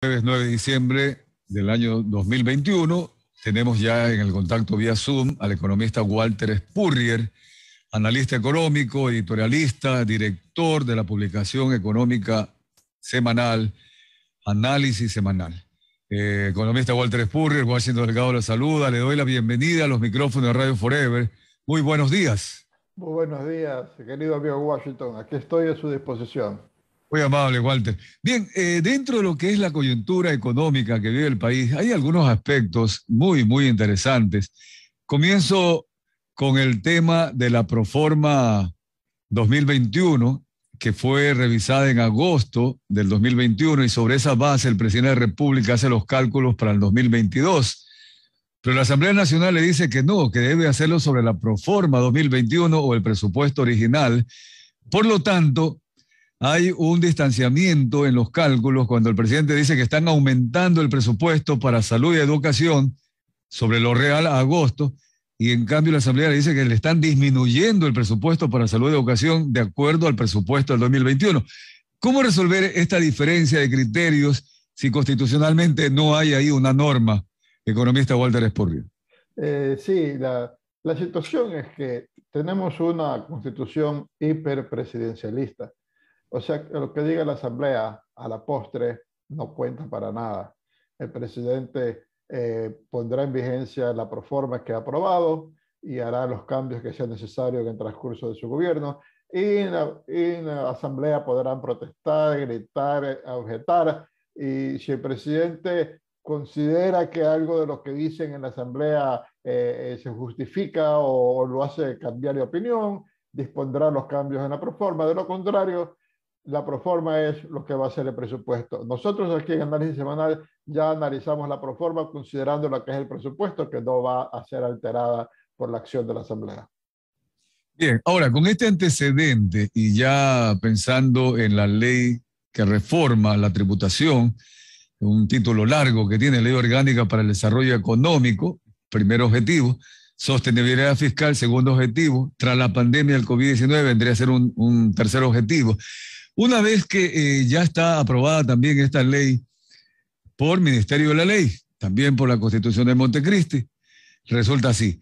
Jueves 9 de diciembre del año 2021 tenemos ya en el contacto vía Zoom al economista Walter Spurrier, analista económico, editorialista, director de la publicación económica semanal, Análisis Semanal. Eh, economista Walter Spurrier, Washington Delgado la saluda, le doy la bienvenida a los micrófonos de Radio Forever. Muy buenos días. Muy buenos días, querido amigo Washington, aquí estoy a su disposición. Muy amable, Walter. Bien, eh, dentro de lo que es la coyuntura económica que vive el país, hay algunos aspectos muy, muy interesantes. Comienzo con el tema de la Proforma 2021, que fue revisada en agosto del 2021 y sobre esa base el presidente de la República hace los cálculos para el 2022. Pero la Asamblea Nacional le dice que no, que debe hacerlo sobre la Proforma 2021 o el presupuesto original. Por lo tanto, hay un distanciamiento en los cálculos cuando el presidente dice que están aumentando el presupuesto para salud y educación sobre lo real a agosto, y en cambio la Asamblea le dice que le están disminuyendo el presupuesto para salud y educación de acuerdo al presupuesto del 2021. ¿Cómo resolver esta diferencia de criterios si constitucionalmente no hay ahí una norma? Economista Walter Esporrio. Eh, sí, la situación es que tenemos una constitución hiperpresidencialista o sea, lo que diga la Asamblea a la postre no cuenta para nada. El presidente eh, pondrá en vigencia la proforma que ha aprobado y hará los cambios que sean necesarios en el transcurso de su gobierno. Y en, la, asamblea podrán protestar, gritar, objetar. Y si el presidente considera que algo de lo que dicen en la asamblea eh, eh, se justifica o, o, lo hace cambiar de opinión, dispondrá los cambios en la proforma. De lo contrario, la proforma es lo que va a ser el presupuesto. Nosotros aquí en análisis semanal ya analizamos la proforma considerando lo que es el presupuesto que no va a ser alterada por la acción de la Asamblea. Bien, ahora con este antecedente y ya pensando en la ley que reforma la tributación, un título largo que tiene Ley Orgánica para el Desarrollo Económico, primer objetivo, sostenibilidad fiscal, segundo objetivo, tras la pandemia del COVID-19 vendría a ser un, un tercer objetivo. Una vez que eh, ya está aprobada también esta ley por Ministerio de la Ley, también por la Constitución de Montecristi, resulta así.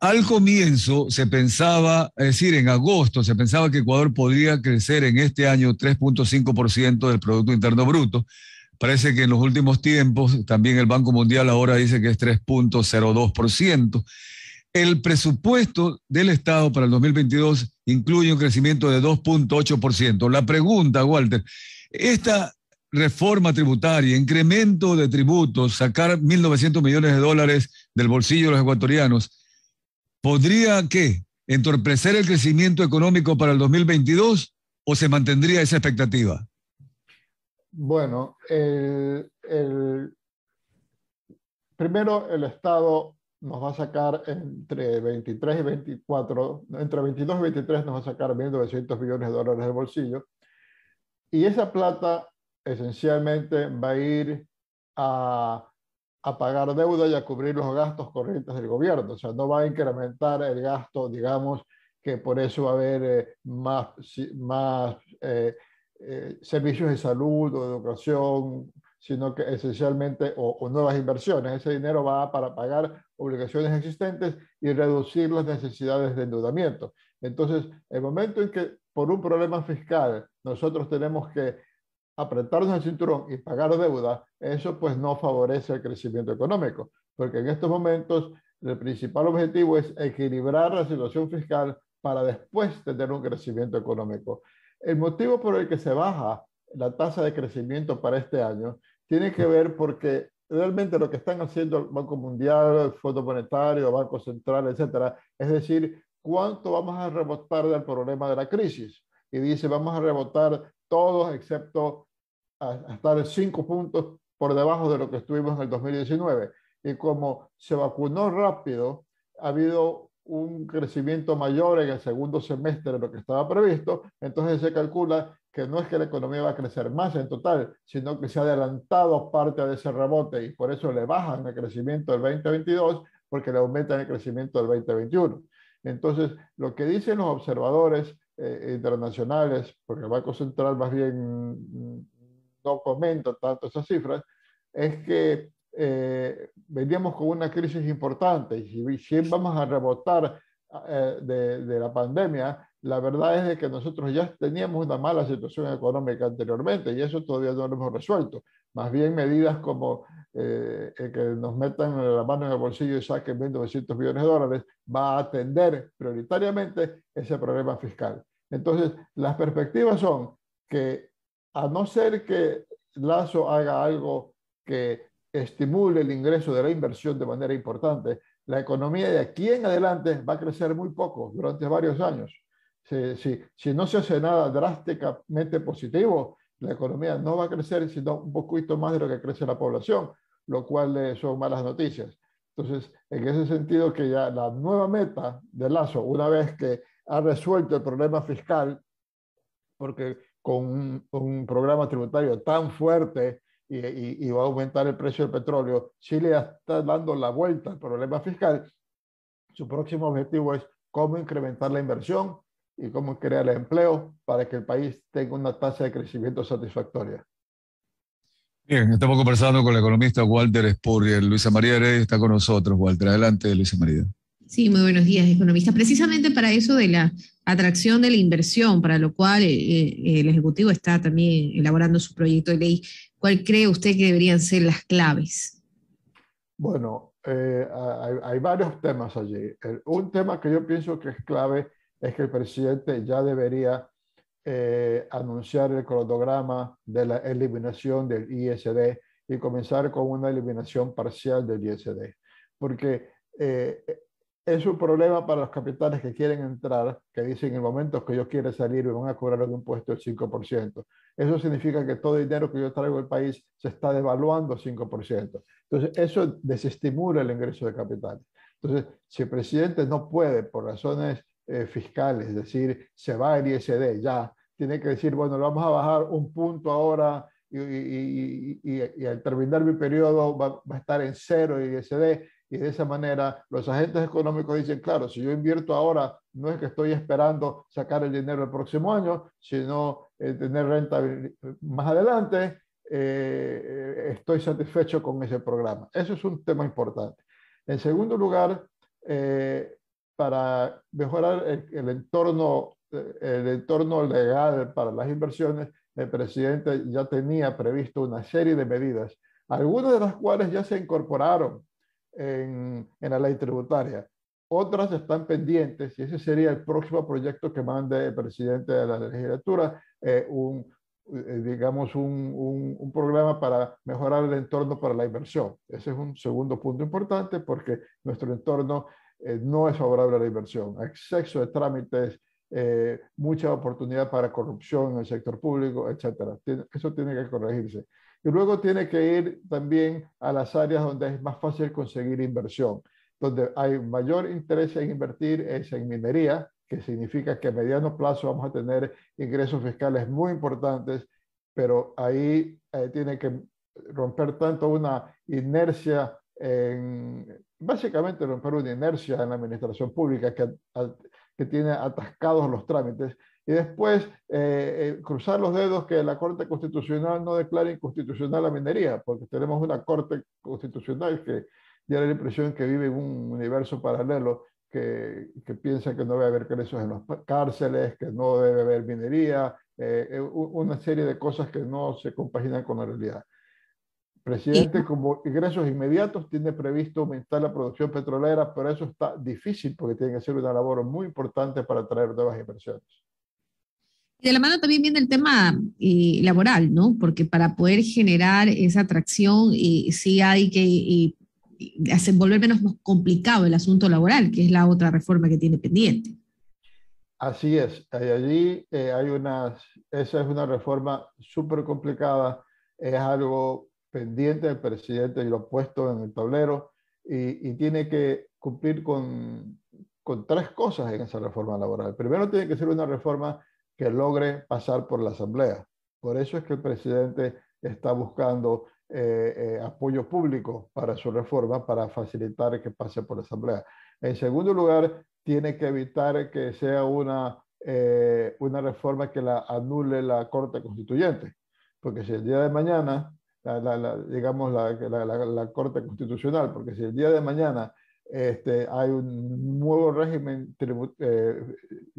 Al comienzo se pensaba, es decir, en agosto se pensaba que Ecuador podría crecer en este año 3.5% del Producto Interno Bruto. Parece que en los últimos tiempos también el Banco Mundial ahora dice que es 3.02%. El presupuesto del Estado para el 2022 incluye un crecimiento de 2.8%. La pregunta, Walter, esta reforma tributaria, incremento de tributos, sacar 1.900 millones de dólares del bolsillo de los ecuatorianos, ¿podría qué? ¿Entorpecer el crecimiento económico para el 2022 o se mantendría esa expectativa? Bueno, el, primero el Estado nos va a sacar entre 23 y 24, entre 22 y 23 nos va a sacar 1.900 millones de dólares del bolsillo. Y esa plata esencialmente va a ir a, a, pagar deuda y a cubrir los gastos corrientes del gobierno. O sea, no va a incrementar el gasto, digamos, que por eso va a haber eh, más, más eh, eh, servicios de salud o de educación, sino que esencialmente o, nuevas inversiones. Ese dinero va para pagar obligaciones existentes y reducir las necesidades de endeudamiento. Entonces, el momento en que por un problema fiscal nosotros tenemos que apretarnos el cinturón y pagar deuda, eso pues no favorece el crecimiento económico, porque en estos momentos el principal objetivo es equilibrar la situación fiscal para después tener un crecimiento económico. El motivo por el que se baja la tasa de crecimiento para este año tiene que ver porque realmente lo que están haciendo el Banco Mundial, el Fondo Monetario, el Banco Central, etcétera, es decir, cuánto vamos a rebotar del problema de la crisis. Y dice, vamos a rebotar todos excepto hasta cinco puntos por debajo de lo que estuvimos en el 2019. Y como se vacunó rápido, ha habido un crecimiento mayor en el segundo semestre de lo que estaba previsto, entonces se calcula que no es que la economía va a crecer más en total, sino que se ha adelantado parte de ese rebote y por eso le bajan el crecimiento del 2022 porque le aumentan el crecimiento del 2021. Entonces, lo que dicen los observadores eh, internacionales, porque el Banco Central más bien mm, no comenta tanto esas cifras, es que eh, veníamos con una crisis importante y si, vamos a rebotar eh, de, la pandemia, la verdad es de que nosotros ya teníamos una mala situación económica anteriormente y eso todavía no lo hemos resuelto. Más bien medidas como eh, que nos metan la mano en el bolsillo y saquen 1.900 millones de dólares va a atender prioritariamente ese problema fiscal. Entonces, las perspectivas son que a no ser que Lazo haga algo que estimule el ingreso de la inversión de manera importante, la economía de aquí en adelante va a crecer muy poco durante varios años. Si, si, no se hace nada drásticamente positivo, la economía no va a crecer, sino un poquito más de lo que crece la población, lo cual eh, son malas noticias. Entonces, en ese sentido que ya la nueva meta de Lazo, una vez que ha resuelto el problema fiscal, porque con un programa tributario tan fuerte y, va a aumentar el precio del petróleo. Chile está dando la vuelta al problema fiscal. Su próximo objetivo es cómo incrementar la inversión y cómo crear empleo para que el país tenga una tasa de crecimiento satisfactoria. Bien, estamos conversando con el economista Walter Spurrier. Luisa María Heredia está con nosotros. Walter, adelante, Luisa María. Sí, muy buenos días, economista. Precisamente para eso de la atracción de la inversión, para lo cual eh, eh, el Ejecutivo está también elaborando su proyecto de ley, ¿cuál cree usted que deberían ser las claves? Bueno, eh, hay, varios temas allí. un tema que yo pienso que es clave es que el presidente ya debería anunciar el cronograma de la eliminación del ISD y comenzar con una eliminación parcial del ISD. Porque es un problema para los capitales que quieren entrar, que dicen en momentos que yo quiero salir me van a cobrar un impuesto del 5%. Eso significa que todo el dinero que yo traigo al país se está devaluando 5%. Entonces, eso desestimula el ingreso de capitales. Entonces, si el presidente no puede, por razones eh, fiscales, decir, se va el ISD ya, tiene que decir, bueno, lo vamos a bajar un punto ahora y, al terminar mi periodo va, a estar en cero el ISD, y de esa manera los agentes económicos dicen, claro, si yo invierto ahora, no es que estoy esperando sacar el dinero el próximo año, sino eh, tener renta eh, más adelante, eh, estoy satisfecho con ese programa. Eso es un tema importante. En segundo lugar, para mejorar el, entorno, el entorno legal para las inversiones, el presidente ya tenía previsto una serie de medidas, algunas de las cuales ya se incorporaron en, en la ley tributaria. Otras están pendientes y ese sería el próximo proyecto que mande el presidente de la legislatura, eh, un, eh, digamos, un, un, programa para mejorar el entorno para la inversión. Ese es un segundo punto importante porque nuestro entorno eh, no es favorable a la inversión. Exceso de trámites, mucha oportunidad para corrupción en el sector público, etc. Eso tiene que corregirse. Y luego tiene que ir también a las áreas donde es más fácil conseguir inversión. Donde hay mayor interés en invertir es en minería, que significa que a mediano plazo vamos a tener ingresos fiscales muy importantes, pero ahí eh, tiene que romper tanto una inercia básicamente romper una inercia en la administración pública que, que tiene atascados los trámites y después eh, eh, cruzar los dedos que la Corte Constitucional no declare inconstitucional la minería, porque tenemos una Corte Constitucional que ya da la impresión que vive en un universo paralelo, que, que piensa que no debe haber ingresos en las cárceles, que no debe haber minería, eh, una serie de cosas que no se compaginan con la realidad. presidente, como ingresos inmediatos, tiene previsto aumentar la producción petrolera, pero eso está difícil porque tiene que ser una labor muy importante para traer nuevas inversiones de la mano también viene el tema eh, laboral, ¿no? Porque para poder generar esa atracción eh, sí hay que hacer, volver menos complicado el asunto laboral, que es la otra reforma que tiene pendiente. Así es, allí eh, hay unas, esa es una reforma súper complicada, es algo pendiente, del presidente y lo ha puesto en el tablero y, tiene que cumplir con, con tres cosas en esa reforma laboral. Primero tiene que ser una reforma que logre pasar por la Asamblea. Por eso es que el presidente está buscando eh, eh, apoyo público para su reforma, para facilitar que pase por la Asamblea. En segundo lugar, tiene que evitar que sea una, eh, una reforma que la anule la Corte Constituyente, porque si el día de mañana, la, la, digamos la, Corte Constitucional, porque si el día de mañana este, hay un nuevo régimen eh,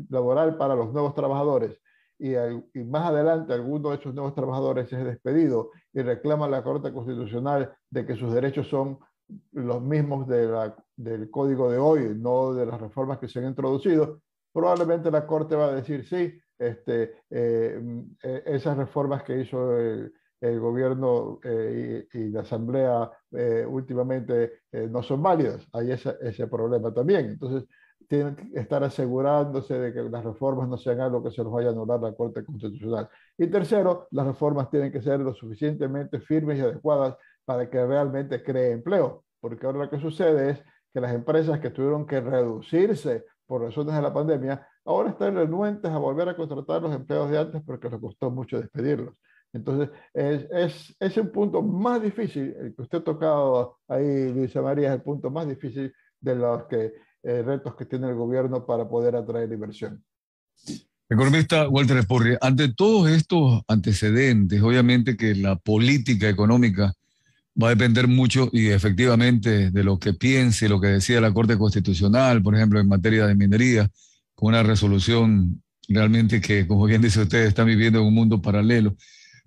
laboral para los nuevos trabajadores y, más adelante alguno de esos nuevos trabajadores es despedido y reclama a la Corte Constitucional de que sus derechos son los mismos de del código de hoy, no de las reformas que se han introducido, probablemente la Corte va a decir, sí, este, eh, mm, eh, esas reformas que hizo el, el gobierno eh, y, la asamblea eh, últimamente eh, no son válidas. Hay ese, ese, problema también. Entonces, tienen que estar asegurándose de que las reformas no sean algo que se los vaya a anular la Corte Constitucional. Y tercero, las reformas tienen que ser lo suficientemente firmes y adecuadas para que realmente cree empleo. Porque ahora lo que sucede es que las empresas que tuvieron que reducirse por razones de la pandemia, ahora están renuentes a volver a contratar los empleos de antes porque les costó mucho despedirlos. Entonces, es, es, es, el punto más difícil, el que usted ha tocado ahí, Luisa María, es el punto más difícil de los que, eh, retos que tiene el gobierno para poder atraer inversión. Economista Walter Esporri, ante todos estos antecedentes, obviamente que la política económica va a depender mucho y efectivamente de lo que piense, lo que decida la Corte Constitucional, por ejemplo, en materia de minería, con una resolución realmente que, como bien dice usted, está viviendo en un mundo paralelo.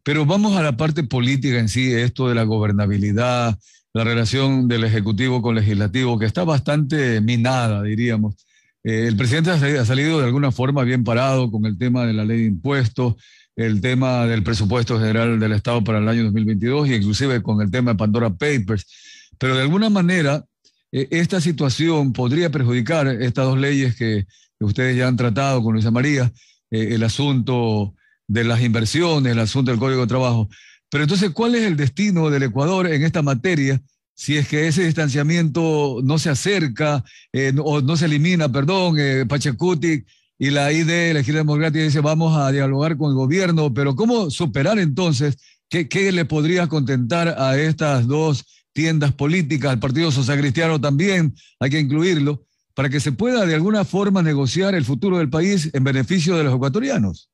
Pero vamos a la parte política en sí, esto de la gobernabilidad, la relación del Ejecutivo con Legislativo, que está bastante minada, diríamos. Eh, el presidente ha salido de alguna forma bien parado con el tema de la ley de impuestos, el tema del presupuesto general del Estado para el año 2022 y inclusive con el tema de Pandora Papers. Pero de alguna manera, e, esta situación podría perjudicar estas dos leyes que, ustedes ya han tratado con Luisa María, eh, el asunto de las inversiones, el asunto del Código de Trabajo. Pero entonces, ¿cuál es el destino del Ecuador en esta materia? Si es que ese distanciamiento no se acerca eh, o no se elimina, perdón, eh, Pachacuti y la ID, la Gira Democrática, dice vamos a dialogar con el gobierno, pero ¿cómo superar entonces? ¿Qué, le podría contentar a estas dos tiendas políticas, al Partido social cristiano también, hay que incluirlo, para que se pueda de alguna forma negociar el futuro del país en beneficio de los ecuatorianos?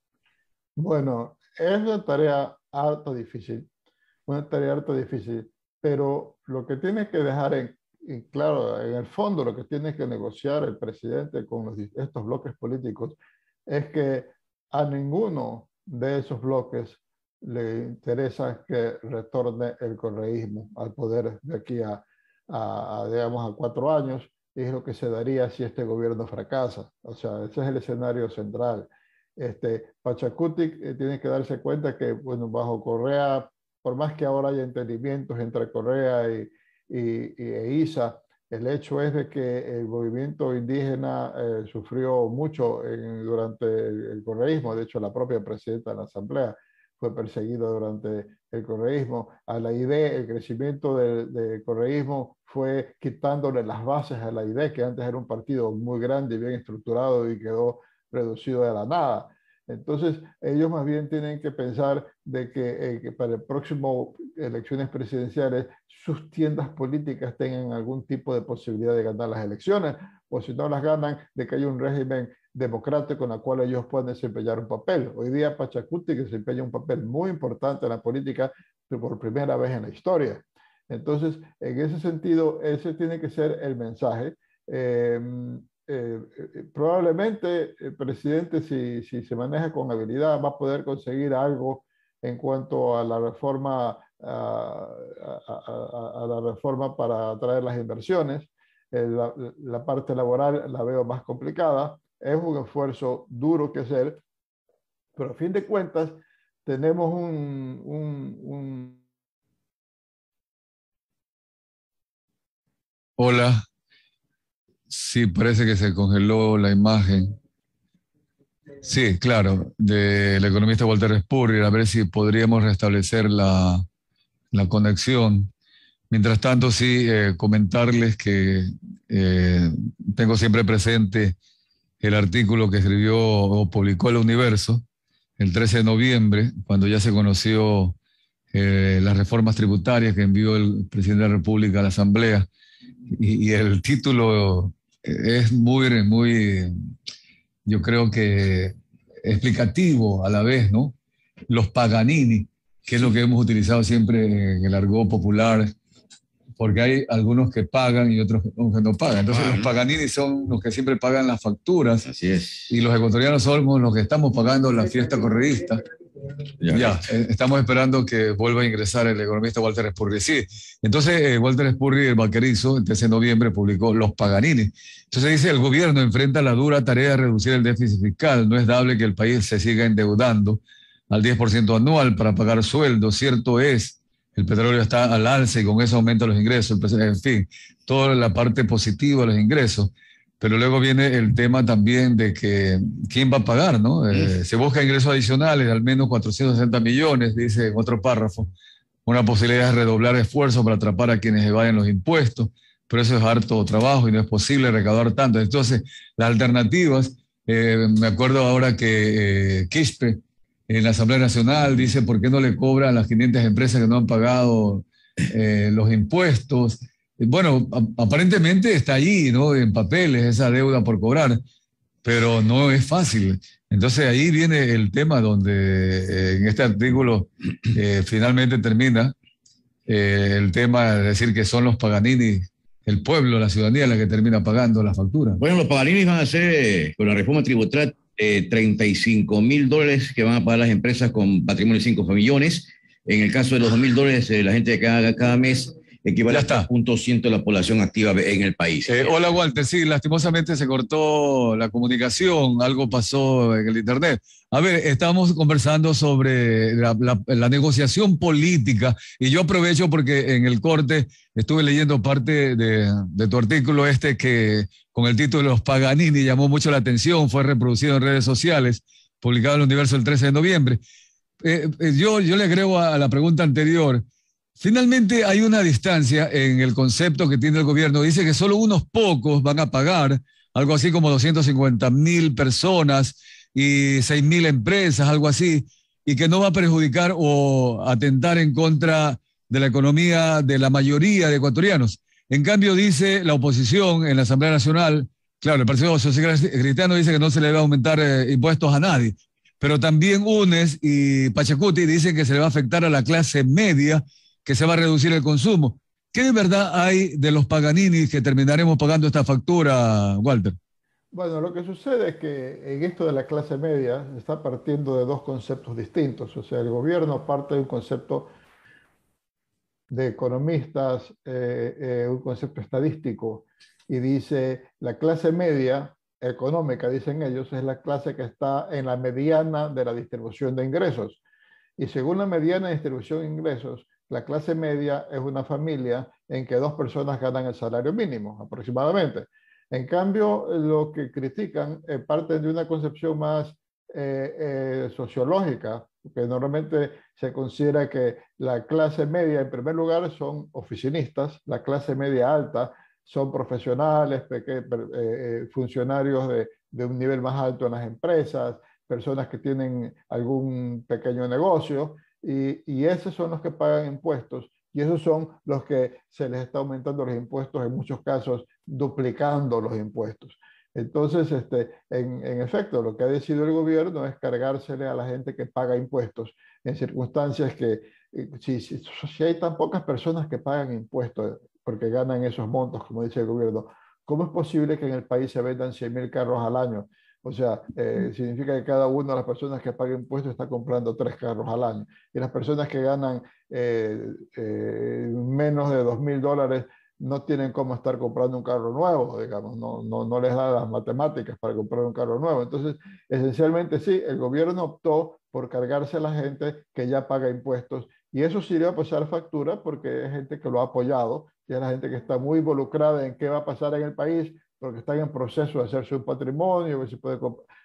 Bueno, es una tarea harto difícil, una tarea harto difícil, pero lo que tienes que dejar en, claro, en el fondo, lo que tiene que negociar el presidente con estos bloques políticos es que a ninguno de esos bloques le interesa que retorne el correísmo al poder de aquí a, digamos, a cuatro años, y es lo que se daría si este gobierno fracasa. O sea, ese es el escenario central. Este, eh, tiene que darse cuenta que, bueno, bajo Correa, por más que ahora haya entendimientos entre Correa y, y, e ISA, el hecho es de que el movimiento indígena eh, sufrió mucho durante el, correísmo, de hecho la propia presidenta de la Asamblea fue perseguida durante el correísmo. A la idea, el crecimiento del, del correísmo fue quitándole las bases a la idea, que antes era un partido muy grande y bien estructurado y quedó reducido de la nada. Entonces, ellos más bien tienen que pensar de eh, que, para el próximo elecciones presidenciales sus tiendas políticas tengan algún tipo de posibilidad de ganar las elecciones, o si no las ganan, de que haya un régimen democrático en el cual ellos puedan desempeñar un papel. Hoy día Pachacuti desempeña un papel muy importante en la política por primera vez en la historia. Entonces, en ese sentido, ese tiene que ser el mensaje. Eh, eh, eh, probablemente el presidente, si, se maneja con habilidad, va a poder conseguir algo en cuanto a la reforma, a, la reforma para atraer las inversiones. Eh, la, parte laboral la veo más complicada. Es un esfuerzo duro que hacer, pero a fin de cuentas tenemos un... Hola, Sí, parece que se congeló la imagen. Sí, claro, del economista Walter Spurrier, a ver si podríamos restablecer la, la conexión. Mientras tanto, sí, eh, comentarles que eh, tengo siempre presente el artículo que escribió o publicó el Universo el 13 de noviembre, cuando ya se conoció eh, las reformas tributarias que envió el presidente de la República a la Asamblea. y el título es muy, muy, yo creo que explicativo a la vez, ¿no? Los Paganini, que es lo que hemos utilizado siempre en el argot popular, porque hay algunos que pagan y otros que no pagan. Entonces los Paganini son los que siempre pagan las facturas. Y los ecuatorianos somos los que estamos pagando la fiesta corredista ya, eh, Estamos esperando que vuelva a ingresar el economista Walter Spurri. Sí, entonces eh, Walter Spurri, el vaquerizo, el 13 de noviembre publicó Los Paganines. Entonces dice, el gobierno enfrenta la dura tarea de reducir el déficit fiscal. No es dable que el país se siga endeudando al 10% anual para pagar sueldos. Cierto es, el petróleo está al alza y con eso aumenta los ingresos. En fin, toda la parte positiva de los ingresos. Pero luego viene el tema también de que quién va a pagar, ¿no? Eh, se busca ingresos adicionales, al menos 460 millones, dice otro párrafo. Una posibilidad es redoblar esfuerzos para atrapar a quienes evaden los impuestos, pero eso es harto trabajo y no es posible recaudar tanto. Entonces, las alternativas, eh, me acuerdo ahora que eh, Quispe en la Asamblea Nacional dice por qué no le cobran a las 500 empresas que no han pagado los impuestos bueno, aparentemente está allí, ¿no? En papeles, esa deuda por cobrar, pero no es fácil. Entonces ahí viene el tema donde eh, en este artículo eh, finalmente termina eh, el tema de decir que son los Paganini, el pueblo, la ciudadanía la que termina pagando la factura. Bueno, los Paganini van a hacer con la reforma tributaria 35 mil dólares que van a pagar las empresas con patrimonio de 5 millones. En el caso de los 2 mil dólares, la gente que haga cada mes equivale a 3.1 de la población activa en el país. Eh, hola Walter, sí, lastimosamente se cortó la comunicación, algo pasó en el Internet. A ver, estamos conversando sobre la, negociación política y yo aprovecho porque en el corte estuve leyendo parte de, tu artículo este que con el título de Los Paganini llamó mucho la atención, fue reproducido en redes sociales, publicado en el Universo el 13 de noviembre. Eh, eh, yo, yo le agrego a la pregunta anterior Finalmente hay una distancia en el concepto que tiene el gobierno. Dice que solo unos pocos van a pagar, algo así como 250 mil personas y 6 mil empresas, algo así, y que no va a perjudicar o atentar en contra de la economía de la mayoría de ecuatorianos. En cambio, dice la oposición en la Asamblea Nacional, claro, el Partido Social Cristiano dice que no se le va a aumentar eh, impuestos a nadie, pero también UNES y Pachacuti dicen que se le va a afectar a la clase media que se va a reducir el consumo. ¿Qué de verdad hay de los Paganinis que terminaremos pagando esta factura, Walter? Bueno, lo que sucede es que en esto de la clase media está partiendo de dos conceptos distintos. O sea, el gobierno parte de un concepto de economistas, eh, eh, un concepto estadístico, y dice, la clase media económica, dicen ellos, es la clase que está en la mediana de la distribución de ingresos. Y según la mediana de distribución de ingresos, la clase media es una familia en que dos personas ganan el salario mínimo aproximadamente. En cambio, lo que critican parte de una concepción más eh, eh, sociológica, que normalmente se considera que la clase media, en primer lugar, son oficinistas, la clase media alta son profesionales, eh, funcionarios de un nivel más alto en las empresas, personas que tienen algún pequeño negocio, y, esos son los que pagan impuestos y esos son los que se les está aumentando los impuestos, en muchos casos duplicando los impuestos. Entonces, este, en, efecto, lo que ha decidido el gobierno es cargársele a la gente que paga impuestos en circunstancias que, eh, si, hay tan pocas personas que pagan impuestos porque ganan esos montos, como dice el gobierno, ¿cómo es posible que en el país se vendan 100.000 carros al año o sea, eh, significa que cada una de las personas que paga impuestos está comprando tres carros al año. Y las personas que ganan eh, eh, menos de dos mil dólares no tienen cómo estar comprando un carro nuevo, digamos, no, les da las matemáticas para comprar un carro nuevo. Entonces, esencialmente sí, el gobierno optó por cargarse a la gente que ya paga impuestos y eso sirve a pasar factura porque hay gente que lo ha apoyado y es la gente que está muy involucrada en qué va a pasar en el país, porque están en proceso de hacerse un patrimonio, ver si puede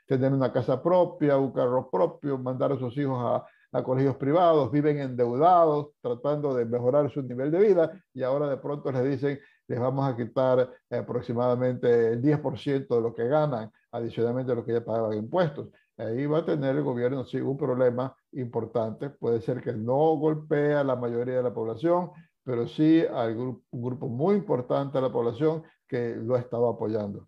tener una casa propia, un carro propio, mandar a sus hijos a, a, colegios privados, viven endeudados, tratando de mejorar su nivel de vida y ahora de pronto les dicen, les vamos a quitar eh, aproximadamente el 10% de lo que ganan, adicionalmente de lo que ya pagaban impuestos. Ahí va a tener el gobierno sí, un problema importante. Puede ser que no golpee a la mayoría de la población, pero sí a un grupo muy importante de la población que lo ha estado apoyando.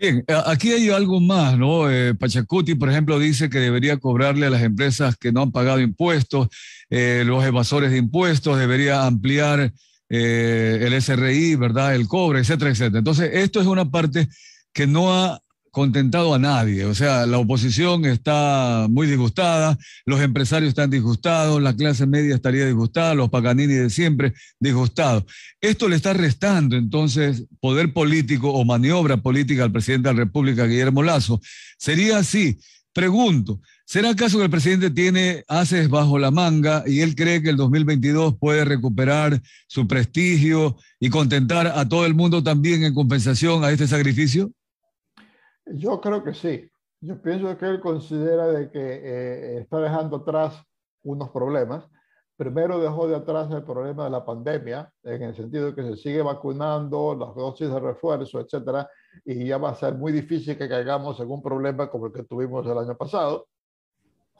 Bien, aquí hay algo más, ¿no? Eh, Pachacuti, por ejemplo, dice que debería cobrarle a las empresas que no han pagado impuestos, eh, los evasores de impuestos, debería ampliar eh, el SRI, ¿verdad? El cobre, etcétera, etcétera. Entonces, esto es una parte que no ha contentado a nadie. O sea, la oposición está muy disgustada, los empresarios están disgustados, la clase media estaría disgustada, los Paganini de siempre disgustados. Esto le está restando entonces poder político o maniobra política al presidente de la República, Guillermo Lazo. Sería así. Pregunto, ¿será acaso que el presidente tiene haces bajo la manga y él cree que el 2022 puede recuperar su prestigio y contentar a todo el mundo también en compensación a este sacrificio? Yo creo que sí. Yo pienso que él considera de que eh, está dejando atrás unos problemas. Primero dejó de atrás el problema de la pandemia, en el sentido de que se sigue vacunando, las dosis de refuerzo, etcétera, y ya va a ser muy difícil que caigamos en un problema como el que tuvimos el año pasado.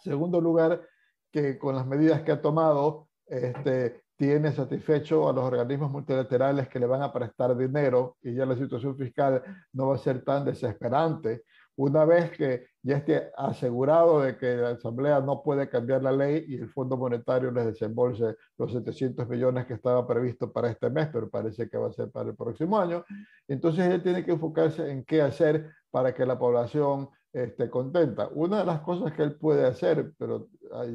Segundo lugar, que con las medidas que ha tomado, este, tiene satisfecho a los organismos multilaterales que le van a prestar dinero y ya la situación fiscal no va a ser tan desesperante. Una vez que ya esté asegurado de que la Asamblea no puede cambiar la ley y el Fondo Monetario les desembolse los 700 millones que estaba previsto para este mes, pero parece que va a ser para el próximo año, entonces él tiene que enfocarse en qué hacer para que la población esté contenta. Una de las cosas que él puede hacer, pero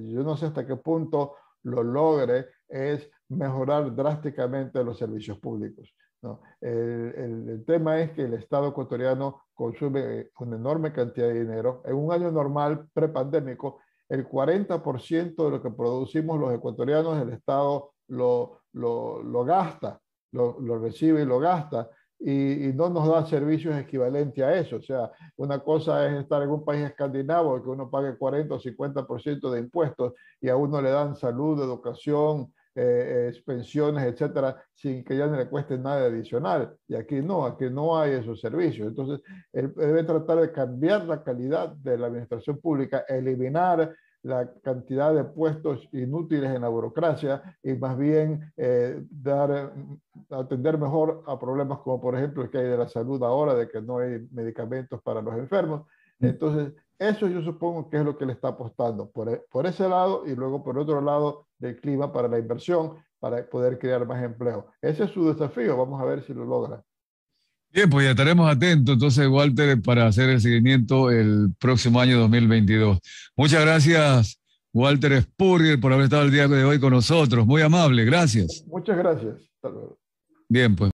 yo no sé hasta qué punto lo logre es mejorar drásticamente los servicios públicos. El, tema es que el Estado ecuatoriano consume eh, una enorme cantidad de dinero. En un año normal, prepandémico, el 40% de lo que producimos los ecuatorianos, el Estado lo, gasta, lo, recibe y lo gasta y, no nos da servicios equivalentes a eso. O sea, una cosa es estar en un país escandinavo que uno pague 40 o 50% de impuestos y a uno le dan salud, educación, eh, eh, pensiones, etcétera, sin que ya no le cueste nada adicional. Y aquí no, aquí no hay esos servicios. Entonces, él debe tratar de cambiar la calidad de la administración pública, eliminar la cantidad de puestos inútiles en la burocracia y más bien eh, dar, atender mejor a problemas como por ejemplo el que hay de la salud ahora, de que no hay medicamentos para los enfermos. Mm. Entonces, eso yo supongo que es lo que le está apostando por, e, por ese lado y luego por otro lado del clima para la inversión, para poder crear más empleo. Ese es su desafío, vamos a ver si lo logra. Bien, pues ya estaremos atentos entonces, Walter, para hacer el seguimiento el próximo año 2022. Muchas gracias, Walter Spurrier, por haber estado el día de hoy con nosotros. Muy amable, gracias. Muchas gracias. Bien, pues.